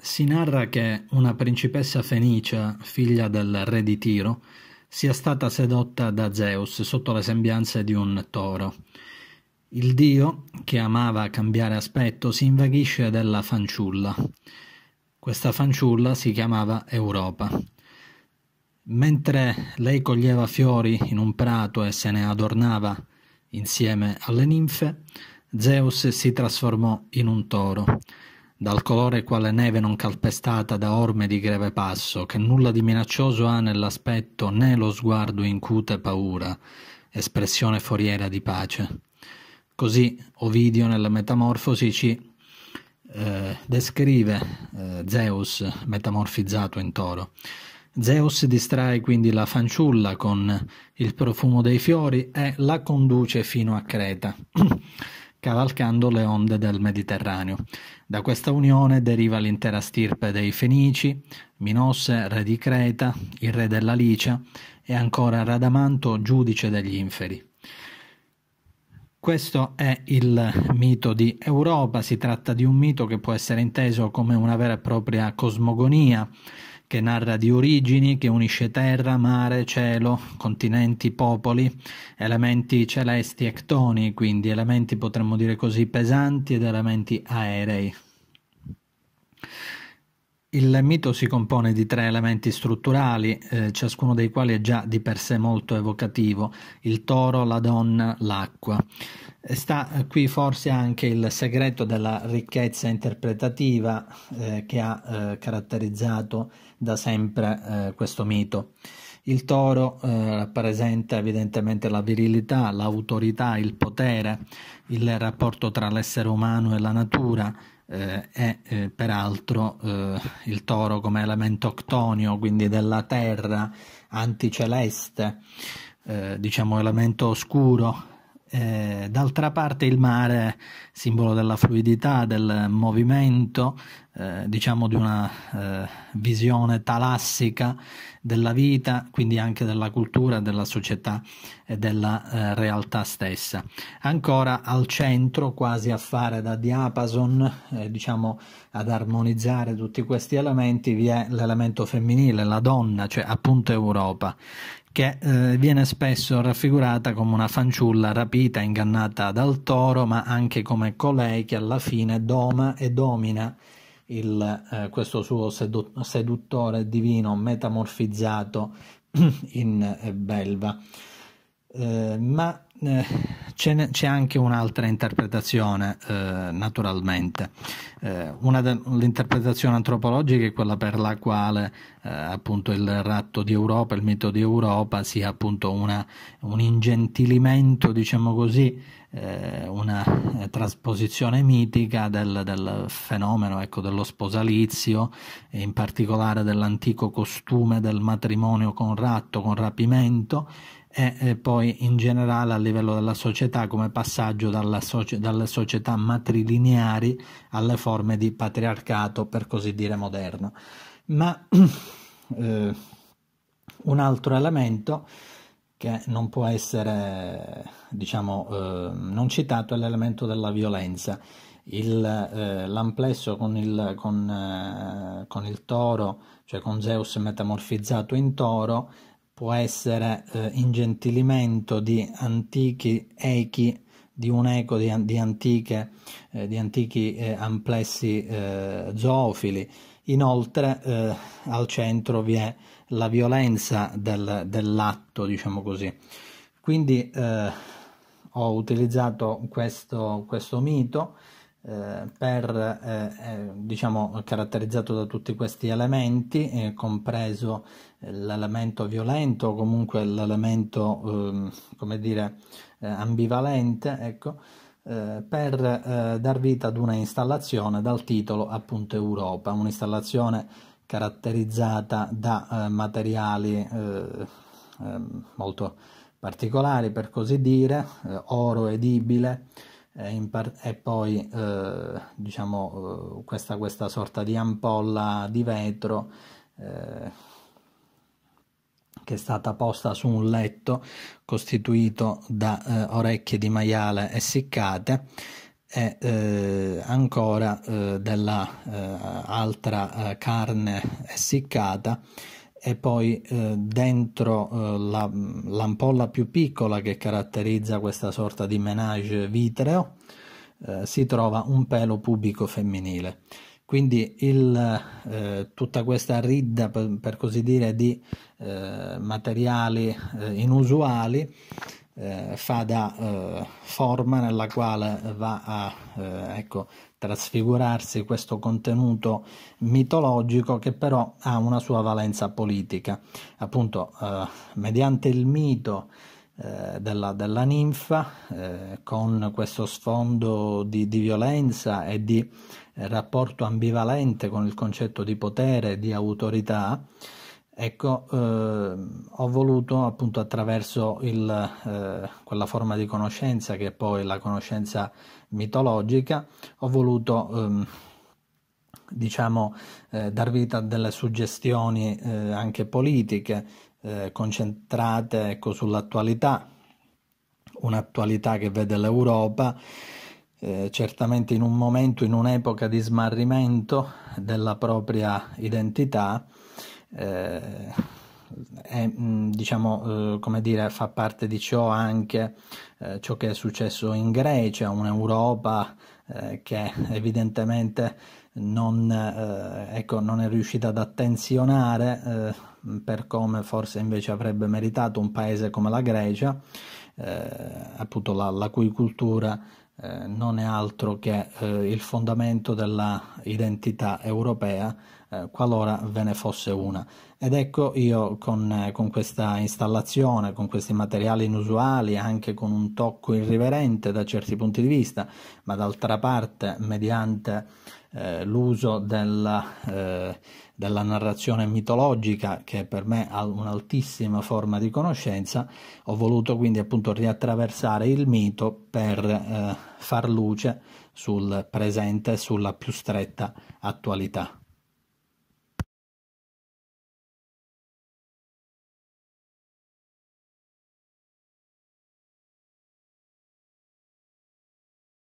Si narra che una principessa fenicia, figlia del re di Tiro, sia stata sedotta da Zeus sotto le sembianze di un toro. Il dio, che amava cambiare aspetto, si invaghisce della fanciulla. Questa fanciulla si chiamava Europa. Mentre lei coglieva fiori in un prato e se ne adornava insieme alle ninfe, Zeus si trasformò in un toro dal colore quale neve non calpestata da orme di greve passo, che nulla di minaccioso ha nell'aspetto né lo sguardo incute paura, espressione foriera di pace. Così Ovidio nella Metamorfosi ci eh, descrive eh, Zeus metamorfizzato in toro. Zeus distrae quindi la fanciulla con il profumo dei fiori e la conduce fino a Creta. cavalcando le onde del Mediterraneo. Da questa unione deriva l'intera stirpe dei Fenici, Minosse, re di Creta, il re della Licia e ancora Radamanto, giudice degli inferi. Questo è il mito di Europa, si tratta di un mito che può essere inteso come una vera e propria cosmogonia che narra di origini, che unisce terra, mare, cielo, continenti, popoli, elementi celesti ectoni, quindi elementi potremmo dire così pesanti ed elementi aerei. Il mito si compone di tre elementi strutturali, eh, ciascuno dei quali è già di per sé molto evocativo, il toro, la donna, l'acqua. Sta eh, qui forse anche il segreto della ricchezza interpretativa eh, che ha eh, caratterizzato da sempre eh, questo mito. Il toro eh, rappresenta evidentemente la virilità, l'autorità, il potere, il rapporto tra l'essere umano e la natura, eh, è eh, peraltro eh, il toro come elemento octonio, quindi della terra, anticeleste, eh, diciamo elemento oscuro eh, d'altra parte il mare, simbolo della fluidità, del movimento, eh, diciamo di una eh, visione talassica della vita, quindi anche della cultura, della società e della eh, realtà stessa. Ancora al centro, quasi a fare da diapason, eh, diciamo ad armonizzare tutti questi elementi, vi è l'elemento femminile, la donna, cioè appunto Europa che eh, viene spesso raffigurata come una fanciulla rapita, ingannata dal toro, ma anche come colei che alla fine doma e domina il, eh, questo suo sedu- seduttore divino metamorfizzato in eh, belva. Eh, ma eh, c'è, c'è, anche un'altra interpretazione, eh, naturalmente. Eh, de, l'interpretazione antropologica è quella per la quale eh, appunto il ratto di Europa, il mito di Europa, sia appunto una, un ingentilimento, diciamo così, eh, una trasposizione mitica del, del fenomeno ecco, dello sposalizio, in particolare dell'antico costume del matrimonio con ratto, con rapimento, e, poi in generale a livello della società come passaggio soci- dalle società matrilineari alle forme di patriarcato per così dire moderno. Ma eh, un altro elemento che non può essere diciamo eh, non citato è l'elemento della violenza. Il, eh, l'amplesso con il, con, eh, con il toro, cioè con Zeus metamorfizzato in toro, può essere eh, ingentilimento di antichi echi di un eco di, di, antiche, eh, di antichi eh, amplessi eh, zoofili. Inoltre eh, al centro vi è la violenza del, dell'atto, diciamo così. Quindi eh, ho utilizzato questo, questo mito eh, per, eh, eh, diciamo, caratterizzato da tutti questi elementi, eh, compreso eh, l'elemento violento o comunque l'elemento, ehm, come dire, ambivalente, ecco, per dar vita ad una installazione dal titolo appunto Europa, un'installazione caratterizzata da materiali ehm, molto particolari per così dire, oro edibile, eh, e poi eh, diciamo eh, questa, questa, sorta di ampolla di vetro eh, che è stata posta su un letto costituito da eh, orecchie di maiale essiccate e eh, ancora della altra carne essiccata e poi eh, dentro eh, la, l'ampolla più piccola che caratterizza questa sorta di menage vitreo eh, si trova un pelo pubico femminile. Quindi il, eh, tutta questa ridda, per, per così dire, di eh, materiali eh, inusuali fa da forma nella quale va a ecco, trasfigurarsi questo contenuto mitologico che però ha una sua valenza politica. Appunto, eh, mediante il mito eh, della, della, ninfa, eh, con questo sfondo di, di violenza e di rapporto ambivalente con il concetto di potere e di autorità, Ecco, eh, ho voluto appunto attraverso il, eh, quella forma di conoscenza che è poi la conoscenza mitologica, ho voluto ehm, diciamo eh, dar vita a delle suggestioni eh, anche politiche eh, concentrate ecco, sull'attualità, un'attualità che vede l'Europa eh, certamente in un momento, in un'epoca di smarrimento della propria identità eh, è, mm, diciamo, eh, come dire, fa parte di ciò anche eh, ciò che è successo in Grecia, un'Europa eh, che evidentemente non, eh, ecco, non, è riuscita ad attenzionare eh, per come forse invece avrebbe meritato un paese come la Grecia, appunto la, la, cui cultura non è altro che il fondamento dell'identità europea eh, qualora ve ne fosse una. Ed ecco io con, eh, con, questa installazione, con questi materiali inusuali, anche con un tocco irriverente da certi punti di vista, ma d'altra parte mediante eh, l'uso della, eh, della, narrazione mitologica, che per me ha un'altissima forma di conoscenza, ho voluto quindi appunto riattraversare il mito per eh, far luce sul presente e sulla più stretta attualità.